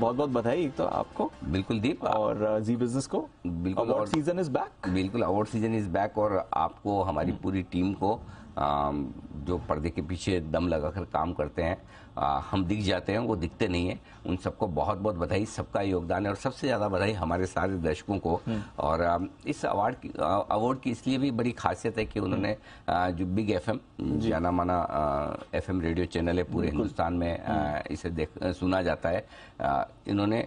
बहुत बहुत बधाई एक तो आपको बिल्कुल दीप और जी uh, बिजनेस को बिल्कुल अवार्ड सीजन इज बैक बिल्कुल अवार्ड सीजन इज बैक और आपको हमारी hmm. पूरी टीम को जो पर्दे के पीछे दम लगाकर काम करते हैं हम दिख जाते हैं वो दिखते नहीं हैं उन सबको बहुत बहुत बधाई सबका योगदान है और सबसे ज़्यादा बधाई हमारे सारे दर्शकों को हम्म। और इस अवार्ड की अवार्ड की इसलिए भी बड़ी खासियत है कि उन्होंने हम्म। जो बिग एफ एम जाना माना एफ रेडियो चैनल है पूरे हिंदुस्तान में हम्म। इसे देख सुना जाता है इन्होंने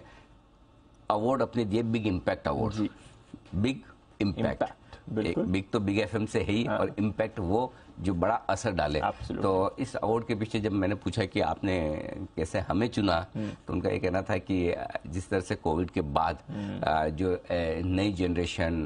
अवार्ड अपने दिए big impact award big impact big तो बिग एफ से है ही हाँ। और इम्पैक्ट वो जो बड़ा असर डाले तो इस अवार्ड के पीछे जब मैंने पूछा कि आपने कैसे हमें चुना हम्म। तो उनका ये कहना था कि जिस तरह से कोविड के बाद हम्म। जो नई जनरेशन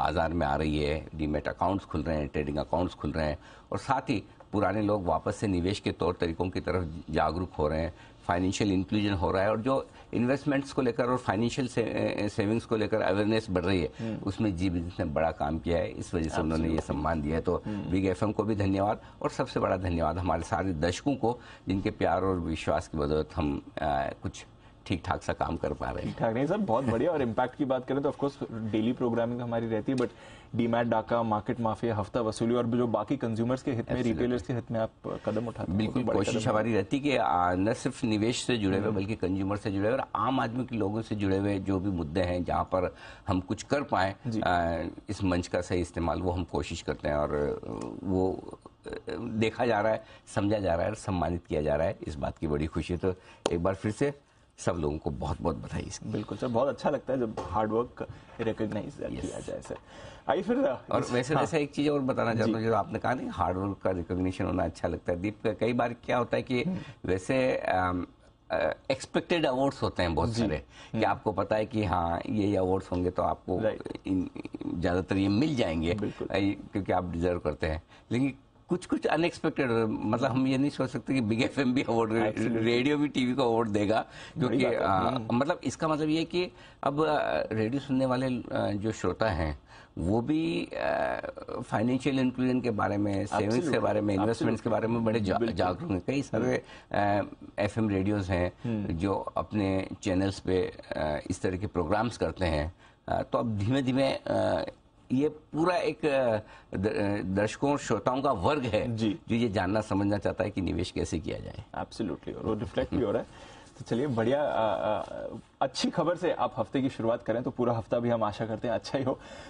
बाजार में आ रही है डीमेट अकाउंट्स खुल रहे हैं ट्रेडिंग अकाउंट्स खुल रहे हैं और साथ ही पुराने लोग वापस से निवेश के तौर तरीकों की तरफ जागरूक हो रहे हैं फाइनेंशियल इंक्लूजन हो रहा है और जो इन्वेस्टमेंट्स को लेकर और फाइनेंशियल से, सेविंग्स को लेकर अवेयरनेस बढ़ रही है हम्म। उसमें जी बिजनेस ने बड़ा काम किया है इस वजह से उन्होंने ये सम्मान दिया है तो बिग हम्म। एफ को भी धन्यवाद और सबसे बड़ा धन्यवाद हमारे सारे दर्शकों को जिनके प्यार और विश्वास की बदौलत हम आ, कुछ ठीक ठाक सा काम कर पा रहे हैं ठीक ठाक नहीं सर बहुत बढ़िया और इम्पैक्ट की बात करें तो ऑफकोर्स डेली प्रोग्रामिंग हमारी रहती है बट डीमैट डाका मार्केट माफिया हफ्ता वसूली और जो बाकी कंज्यूमर्स के हित में रिटेलर्स के हित में आप कदम उठाते हैं तो बिल्कुल कोशिश हमारी रहती है कि न सिर्फ निवेश से जुड़े हुए हम्म। बल्कि कंज्यूमर से जुड़े हुए और आम आदमी के लोगों से जुड़े हुए जो भी मुद्दे हैं जहाँ पर हम कुछ कर पाए इस मंच का सही इस्तेमाल वो हम कोशिश करते हैं और वो देखा जा रहा है समझा जा रहा है और सम्मानित किया जा रहा है इस बात की बड़ी खुशी है तो एक बार फिर से सब लोगों को बहुत बहुत बधाई बिल्कुल सर बहुत अच्छा लगता है जब हार्डवर्क रिकोगनाइज किया जाए सर आई फिर uh, और वैसे हाँ। वैसे एक चीज़ और बताना चाहता हूँ जो आपने कहा नहीं हार्डवर्क का रिकोगशन होना अच्छा लगता है दीप कई बार क्या होता है कि हम्म। वैसे एक्सपेक्टेड um, uh, अवार्ड्स होते हैं बहुत सारे कि हम्म। आपको पता है कि हाँ ये अवार्ड्स होंगे तो आपको ज़्यादातर ये मिल जाएंगे क्योंकि आप डिजर्व करते हैं लेकिन कुछ कुछ अनएक्सपेक्टेड मतलब हम ये नहीं सोच सकते कि बिग एफ भी अवार्ड रेडियो भी टीवी को अवार्ड देगा क्योंकि हम्म। मतलब इसका मतलब ये कि अब रेडियो सुनने वाले जो श्रोता हैं वो भी फाइनेंशियल इंक्लूजन के बारे में सेविंग्स के बारे में इन्वेस्टमेंट्स के बारे में बड़े जागरूक हैं कई सारे एफ एम रेडियोज़ हैं हम्म। जो अपने चैनल्स पे इस तरह के प्रोग्राम्स करते हैं तो अब धीमे धीमे ये पूरा एक दर्शकों श्रोताओं का वर्ग है जी जो ये जानना समझना चाहता है कि निवेश कैसे किया जाए एब्सोल्युटली और वो रिफ्लेक्ट भी हो रहा है तो चलिए बढ़िया अच्छी खबर से आप हफ्ते की शुरुआत करें तो पूरा हफ्ता भी हम आशा करते हैं अच्छा ही हो